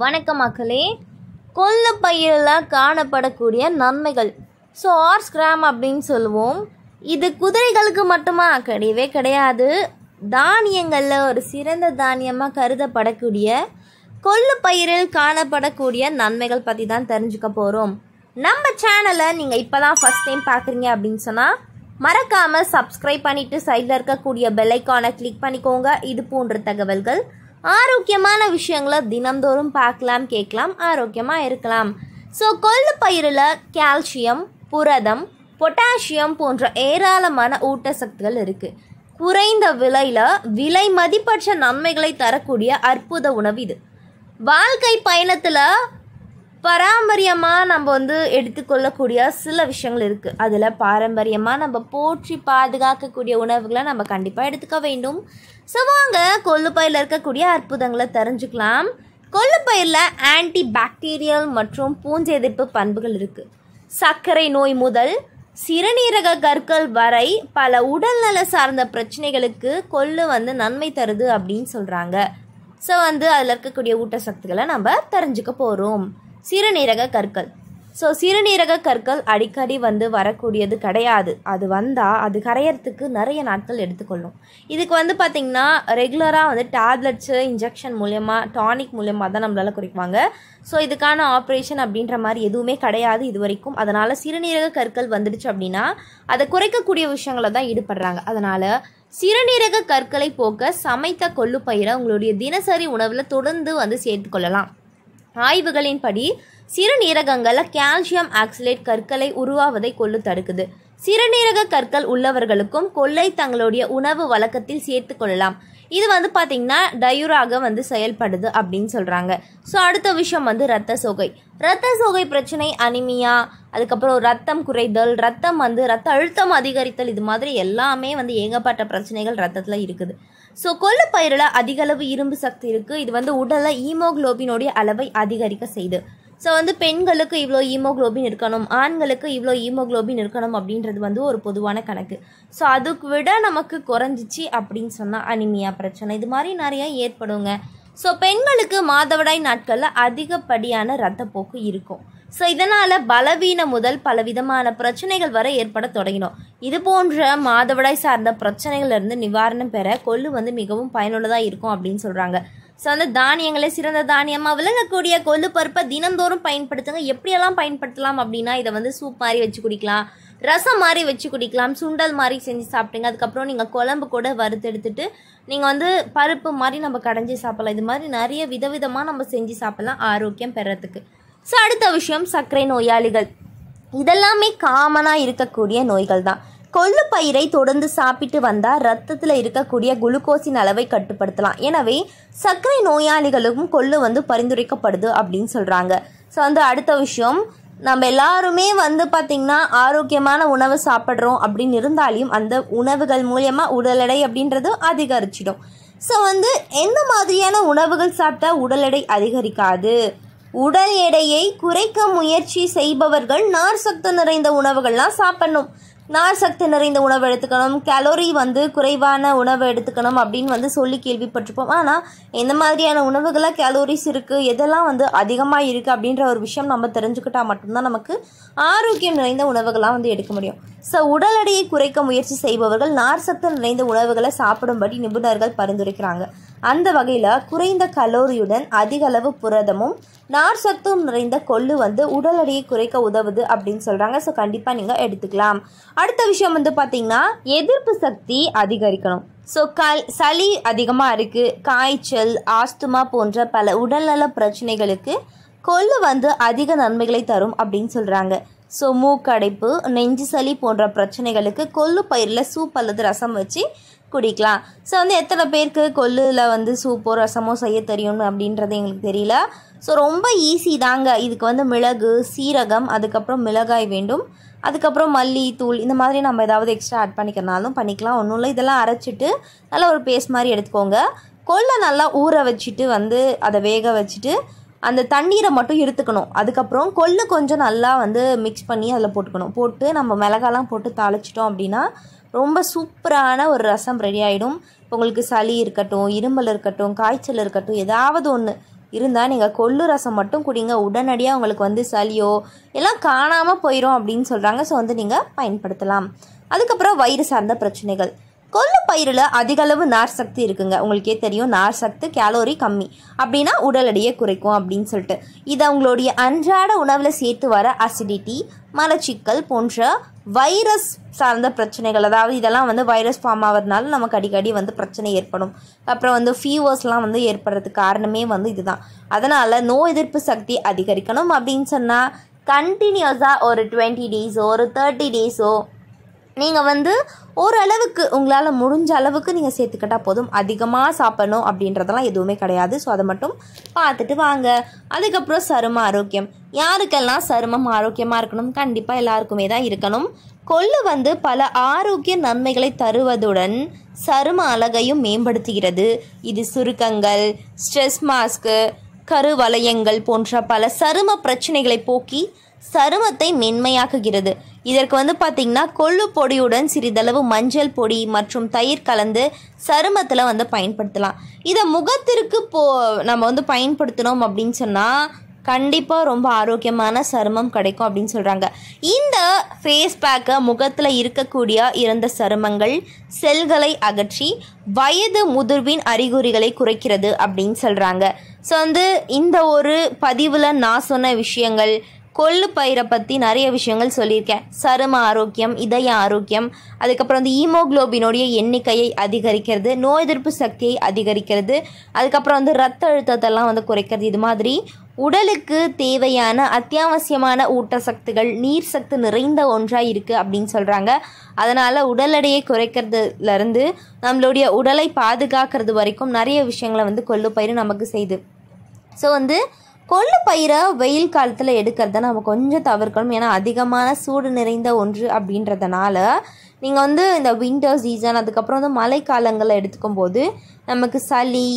வணக்கம் மக்களே கொள்ளு பயிரில் காணப்படக்கூடிய நன்மைகள் ஸோ ஆர்ஸ் கிராம் அப்படின்னு சொல்லுவோம் இது குதிரைகளுக்கு மட்டுமா கிடையவே கிடையாது தானியங்களில் ஒரு சிறந்த தானியமாக கருதப்படக்கூடிய கொள்ளு பயிரில் காணப்படக்கூடிய நன்மைகள் பற்றி தான் தெரிஞ்சுக்க போகிறோம் நம்ம சேனலை நீங்கள் இப்போ தான் ஃபஸ்ட் டைம் பார்க்குறீங்க அப்படின்னு சொன்னால் மறக்காமல் சப்ஸ்கிரைப் பண்ணிவிட்டு சைடில் இருக்கக்கூடிய பெல்லைக்கானை கிளிக் பண்ணிக்கோங்க இது போன்ற தகவல்கள் ஆரோக்கியமான விஷயங்களை தினந்தோறும் பார்க்கலாம் கேட்கலாம் ஆரோக்கியமாக இருக்கலாம் ஸோ கொள்ளு பயிரில் கால்சியம் புரதம் பொட்டாசியம் போன்ற ஏராளமான ஊட்டச்சத்துக்கள் இருக்குது குறைந்த விலையில் விலை மதிப்பற்ற நன்மைகளை தரக்கூடிய அற்புத உணவு இது வாழ்க்கை பயணத்தில் பாரம்பரியமாக நம்ம வந்து எடுத்துக்கொள்ளக்கூடிய சில விஷயங்கள் இருக்குது அதில் பாரம்பரியமாக நம்ம போற்றி பாதுகாக்கக்கூடிய உணவுகளை நம்ம கண்டிப்பாக எடுத்துக்க வேண்டும் ஸோ வாங்க கொல்லுப்பயிரில் இருக்கக்கூடிய அற்புதங்களை தெரிஞ்சுக்கலாம் கொல்லுப்பயிரில் ஆன்டி பாக்டீரியல் மற்றும் பூஞ்சை எதிர்ப்பு பண்புகள் இருக்குது சர்க்கரை நோய் முதல் சிறுநீரக கற்கள் வரை பல உடல்நல சார்ந்த பிரச்சனைகளுக்கு கொள்ளு வந்து நன்மை தருது அப்படின்னு சொல்கிறாங்க ஸோ வந்து அதில் இருக்கக்கூடிய ஊட்டச்சத்துக்களை நம்ம தெரிஞ்சுக்க போகிறோம் சிறுநீரக கற்கள் ஸோ சிறுநீரக கற்கள் அடிக்கடி வந்து வரக்கூடியது கிடையாது அது வந்தால் அது கரையறதுக்கு நிறைய நாட்கள் எடுத்துக்கொள்ளும் இதுக்கு வந்து பார்த்திங்கன்னா ரெகுலராக வந்து டேப்லெட்ஸு இன்ஜெக்ஷன் மூலயமா டானிக் மூலயமா தான் நம்மளால் குறைப்பாங்க ஸோ இதுக்கான ஆப்ரேஷன் அப்படின்ற மாதிரி எதுவுமே கிடையாது இது வரைக்கும் அதனால் சிறுநீரக கற்கள் வந்துடுச்சு அப்படின்னா அதை குறைக்கக்கூடிய விஷயங்களை தான் ஈடுபடுறாங்க அதனால் சிறுநீரக கற்களை போக்க சமைத்த கொள்ளு பயிரை உங்களுடைய தினசரி உணவில் தொடர்ந்து வந்து சேர்த்துக்கொள்ளலாம் ஆய்வுகளின்படி சிறுநீரகங்கள் கால்சியம் ஆக்சிலேட் கற்களை உருவாவதை கொள்ளு தடுக்குது சிறுநீரக கற்கள் உள்ளவர்களுக்கும் கொள்ளை தங்களுடைய உணவு வழக்கத்தில் சேர்த்து கொள்ளலாம் இது வந்து பார்த்திங்கன்னா டயூராக வந்து செயல்படுது அப்படின்னு சொல்கிறாங்க ஸோ அடுத்த விஷயம் வந்து ரத்த சோகை ரத்த சோகை பிரச்சனை அனிமியா அதுக்கப்புறம் ரத்தம் குறைதல் ரத்தம் வந்து ரத்த அழுத்தம் அதிகரித்தல் இது மாதிரி எல்லாமே வந்து ஏகப்பட்ட பிரச்சனைகள் ரத்தத்தில் இருக்குது ஸோ கொள்ளு பயிரில் அதிக அளவு இரும்பு சக்தி இருக்குது இது வந்து உடலில் ஈமோக்ளோபினுடைய அளவை அதிகரிக்க செய்யுது ஸோ வந்து பெண்களுக்கு இவ்வளோ ஈமோக்ளோபின் இருக்கணும் ஆண்களுக்கு இவ்வளோ ஈமோக்ளோபின் இருக்கணும் அப்படின்றது வந்து ஒரு பொதுவான கணக்கு ஸோ அதுக்கு விட நமக்கு குறைஞ்சிச்சு அப்படின்னு சொன்னால் அனிமியா பிரச்சனை இது மாதிரி நிறையா ஏற்படுங்க ஸோ பெண்களுக்கு மாதவிடாய் நாட்களில் அதிகப்படியான ரத்தப்போக்கு இருக்கும் ஸோ இதனால் பலவீனம் முதல் பலவிதமான பிரச்சனைகள் வரை ஏற்பட தொடங்கினோம் இது போன்ற மாதவிடாய் சார்ந்த பிரச்சனைகள்லேருந்து நிவாரணம் பெற கொள்ளு வந்து மிகவும் பயனுள்ளதாக இருக்கும் அப்படின்னு சொல்கிறாங்க ஸோ அந்த தானியங்களே சிறந்த தானியமாக விளங்கக்கூடிய கொள்ளு பருப்பை தினந்தோறும் பயன்படுத்துங்க எப்படியெல்லாம் பயன்படுத்தலாம் அப்படின்னா இதை வந்து சூப் மாதிரி வச்சு குடிக்கலாம் ரசம் மாதிரி வச்சு குடிக்கலாம் சுண்டல் மாதிரி செஞ்சு சாப்பிடுங்க அதுக்கப்புறம் நீங்கள் குழம்பு கூட வறுத்தெடுத்துட்டு நீங்கள் வந்து பருப்பு மாதிரி நம்ம கடைஞ்சி சாப்பிட்லாம் இது மாதிரி நிறைய விதவிதமாக நம்ம செஞ்சு சாப்பிட்லாம் ஆரோக்கியம் பெறத்துக்கு ஸோ அடுத்த விஷயம் சர்க்கரை நோயாளிகள் இதெல்லாமே காமனாக இருக்கக்கூடிய நோய்கள் தான் கொள்ளு பயிரை தொடர்ந்து சாப்பிட்டு வந்தால் ரத்தத்தில் இருக்கக்கூடிய குளுக்கோஸின் அளவை கட்டுப்படுத்தலாம் எனவே சர்க்கரை நோயாளிகளுக்கும் கொள்ளு வந்து பரிந்துரைக்கப்படுது அப்படின்னு சொல்கிறாங்க ஸோ வந்து அடுத்த விஷயம் நம்ம எல்லாருமே வந்து பார்த்திங்கன்னா ஆரோக்கியமான உணவு சாப்பிட்றோம் அப்படின்னு இருந்தாலையும் அந்த உணவுகள் மூலயமா உடல் எடை அப்படின்றது அதிகரிச்சிடும் ஸோ வந்து எந்த மாதிரியான உணவுகள் சாப்பிட்டா உடல் எடை அதிகரிக்காது உடல் எடையை குறைக்க முயற்சி செய்பவர்கள் நார் சத்து நிறைந்த உணவுகள்லாம் சாப்பிடணும் நார் சக்தி நிறைந்த உணவு எடுத்துக்கணும் கேலோரி வந்து குறைவான உணவு எடுத்துக்கணும் அப்படின்னு வந்து சொல்லி கேள்விப்பட்டிருப்போம் ஆனால் எந்த மாதிரியான உணவுகளாக கேலோரிஸ் இருக்குது எதெல்லாம் வந்து அதிகமாக இருக்குது அப்படின்ற ஒரு விஷயம் நம்ம தெரிஞ்சுக்கிட்டால் மட்டும்தான் நமக்கு ஆரோக்கியம் நிறைந்த உணவுகளாக வந்து எடுக்க முடியும் ஸோ உடல் எடையை குறைக்க முயற்சி செய்பவர்கள் நார் சத்து நிறைந்த உணவுகளை சாப்பிடும்படி நிபுணர்கள் பரிந்துரைக்கிறாங்க அந்த வகையில் குறைந்த கலோரியுடன் அதிக அளவு புரதமும் நார் சத்தும் நிறைந்த கொள்ளு வந்து உடல் எடையை குறைக்க உதவுது அப்படின்னு சொல்கிறாங்க ஸோ கண்டிப்பாக நீங்கள் எடுத்துக்கலாம் அடுத்த விஷயம் வந்து பார்த்திங்கன்னா எதிர்ப்பு சக்தி அதிகரிக்கணும் ஸோ கல் சளி அதிகமாக இருக்குது காய்ச்சல் ஆஸ்துமா போன்ற பல உடல்நல பிரச்சனைகளுக்கு கொள்ளு வந்து அதிக நன்மைகளை தரும் அப்படின்னு சொல்கிறாங்க ஸோ மூக்கடைப்பு நெஞ்சு சளி போன்ற பிரச்சனைகளுக்கு கொள்ளு பயிரில் சூப் அல்லது ரசம் வச்சு குடிக்கலாம் ஸோ வந்து எத்தனை பேருக்கு கொல்லுல வந்து சூப்போ ரசமோ செய்ய தெரியும்னு அப்படின்றது எங்களுக்கு தெரியல ஸோ ரொம்ப ஈஸி தாங்க இதுக்கு வந்து மிளகு சீரகம் அதுக்கப்புறம் மிளகாய் வேண்டும் அதுக்கப்புறம் மல்லி தூள் இந்த மாதிரி நம்ம ஏதாவது எக்ஸ்ட்ரா ஆட் பண்ணிக்கிறனாலும் பண்ணிக்கலாம் ஒன்றும் இல்லை இதெல்லாம் அரைச்சிட்டு நல்லா ஒரு பேஸ்ட் மாதிரி எடுத்துக்கோங்க கொள்ளை நல்லா ஊற வச்சுட்டு வந்து அதை வேக வச்சுட்டு அந்த தண்ணீரை மட்டும் எடுத்துக்கணும் அதுக்கப்புறம் கொள்ளு கொஞ்சம் நல்லா வந்து மிக்ஸ் பண்ணி அதில் போட்டுக்கணும் போட்டு நம்ம மிளகாலாம் போட்டு தாளிச்சிட்டோம் அப்படின்னா ரொம்ப சூப்பரான ஒரு ரசம் ரெடி ஆகிடும் இப்போ உங்களுக்கு சளி இருக்கட்டும் இருமல் இருக்கட்டும் காய்ச்சல் இருக்கட்டும் ஏதாவது ஒன்று இருந்தால் நீங்கள் கொள்ளு ரசம் மட்டும் குடிங்க உடனடியாக உங்களுக்கு வந்து சளியோ எல்லாம் காணாமல் போயிடும் அப்படின்னு சொல்கிறாங்க ஸோ வந்து நீங்கள் பயன்படுத்தலாம் அதுக்கப்புறம் வயிறு சார்ந்த பிரச்சனைகள் கொள்ளு பயிரில் அதிகளவு நார் சக்தி இருக்குங்க உங்களுக்கே தெரியும் நார் சக்தி கேலோரி கம்மி அப்படின்னா உடல் எடையை குறைக்கும் அப்படின்னு சொல்லிட்டு இது அவங்களுடைய அன்றாட உணவில் சேர்த்து வர அசிடிட்டி மலச்சிக்கல் போன்ற வைரஸ் சார்ந்த பிரச்சனைகள் அதாவது இதெல்லாம் வந்து வைரஸ் ஃபார்ம் ஆகிறதுனால நமக்கு அடிக்கடி வந்து பிரச்சனை ஏற்படும் அப்புறம் வந்து ஃபீவர்ஸ்லாம் வந்து ஏற்படுறதுக்கு காரணமே வந்து இதுதான் அதனால் நோய் எதிர்ப்பு சக்தி அதிகரிக்கணும் அப்படின்னு சொன்னால் கண்டினியூஸாக ஒரு டுவெண்ட்டி டேஸோ ஒரு தேர்ட்டி டேஸோ நீங்கள் வந்து ஓரளவுக்கு உங்களால் முடிஞ்ச அளவுக்கு நீங்கள் சேர்த்துக்கிட்டால் போதும் அதிகமாக சாப்பிடணும் அப்படின்றதெல்லாம் எதுவுமே கிடையாது ஸோ அதை மட்டும் பார்த்துட்டு வாங்க அதுக்கப்புறம் சரும ஆரோக்கியம் யாருக்கெல்லாம் சருமம் ஆரோக்கியமாக இருக்கணும் கண்டிப்பாக எல்லாருக்குமே தான் இருக்கணும் கொள்ளு வந்து பல ஆரோக்கிய நன்மைகளை தருவதுடன் சரும அழகையும் மேம்படுத்துகிறது இது சுருக்கங்கள் ஸ்ட்ரெஸ் மாஸ்க்கு கருவலயங்கள் போன்ற பல சரும பிரச்சனைகளை போக்கி சருமத்தை மென்மையாக்குகிறது இதற்கு வந்து பார்த்திங்கன்னா கொள்ளு பொடியுடன் சிறிதளவு மஞ்சள் பொடி மற்றும் தயிர் கலந்து சருமத்தில் வந்து பயன்படுத்தலாம் இதை முகத்திற்கு போ நம்ம வந்து பயன்படுத்தினோம் அப்படின்னு சொன்னால் கண்டிப்பாக ரொம்ப ஆரோக்கியமான சருமம் கிடைக்கும் அப்படின்னு சொல்கிறாங்க இந்த ஃபேஸ் பேக்கை முகத்தில் இருக்கக்கூடிய இறந்த சருமங்கள் செல்களை அகற்றி வயது முதிர்வின் அறிகுறிகளை குறைக்கிறது அப்படின்னு சொல்கிறாங்க ஸோ வந்து இந்த ஒரு பதிவில் நான் சொன்ன விஷயங்கள் கொள்ளு பயிரை பற்றி நிறைய விஷயங்கள் சொல்லியிருக்கேன் சரும ஆரோக்கியம் இதய ஆரோக்கியம் அதுக்கப்புறம் வந்து ஈமோக்ளோபினுடைய எண்ணிக்கையை அதிகரிக்கிறது நோய் எதிர்ப்பு சக்தியை அதிகரிக்கிறது அதுக்கப்புறம் வந்து ரத்த அழுத்தத்தெல்லாம் வந்து குறைக்கிறது இது மாதிரி உடலுக்கு தேவையான அத்தியாவசியமான ஊட்டச்சத்துகள் நீர் சத்து நிறைந்த ஒன்றாக இருக்குது அப்படின்னு சொல்கிறாங்க அதனால் உடல் எடையை குறைக்கிறதுலேருந்து நம்மளுடைய உடலை பாதுகாக்கிறது வரைக்கும் நிறைய விஷயங்களை வந்து கொள்ளு பயிர் நமக்கு செய்யுது ஸோ வந்து கொள்ளு பயிரை வெயில் காலத்தில் எடுக்கிறத நம்ம கொஞ்சம் தவிர்க்கணும் ஏன்னா அதிகமான சூடு நிறைந்த ஒன்று அப்படின்றதுனால நீங்கள் வந்து இந்த வின்டர் சீசன் அதுக்கப்புறம் வந்து மழைக்காலங்களில் எடுத்துக்கும் போது நமக்கு சளி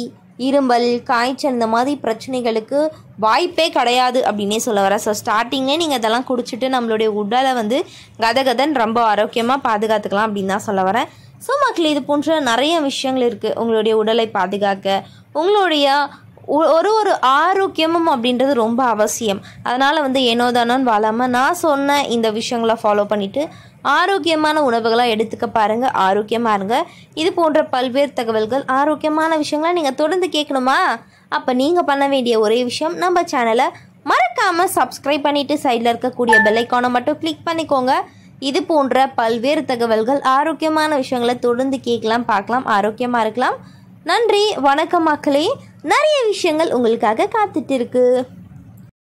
இரும்பல் காய்ச்சல் இந்த மாதிரி பிரச்சனைகளுக்கு வாய்ப்பே கிடையாது அப்படின்னே சொல்ல வரேன் ஸோ ஸ்டார்டிங்கே நீங்கள் இதெல்லாம் குடிச்சிட்டு நம்மளுடைய உடலை வந்து கதகதன் ரொம்ப ஆரோக்கியமாக பாதுகாத்துக்கலாம் அப்படின்னு தான் சொல்ல வரேன் ஸோ மக்கள் இது போன்ற நிறைய விஷயங்கள் இருக்குது உங்களுடைய உடலை பாதுகாக்க உங்களுடைய ஒரு ஒரு ஆரோக்கியமும் அப்படின்றது ரொம்ப அவசியம் அதனால் வந்து ஏனோ தானோன்னு வாழாமல் நான் சொன்ன இந்த விஷயங்களை ஃபாலோ பண்ணிவிட்டு ஆரோக்கியமான உணவுகளாக எடுத்துக்க பாருங்கள் ஆரோக்கியமாக இருங்க இது போன்ற பல்வேறு தகவல்கள் ஆரோக்கியமான விஷயங்களை நீங்கள் தொடர்ந்து கேட்கணுமா அப்போ நீங்கள் பண்ண வேண்டிய ஒரே விஷயம் நம்ம சேனலை மறக்காமல் சப்ஸ்கிரைப் பண்ணிவிட்டு சைடில் இருக்கக்கூடிய பெல்லைக்கானை மட்டும் கிளிக் பண்ணிக்கோங்க இது போன்ற பல்வேறு தகவல்கள் ஆரோக்கியமான விஷயங்களை தொடர்ந்து கேட்கலாம் பார்க்கலாம் ஆரோக்கியமாக இருக்கலாம் நன்றி வணக்கம் மக்களே நிறைய விஷயங்கள் உங்களுக்காக காத்துட்டு இருக்கு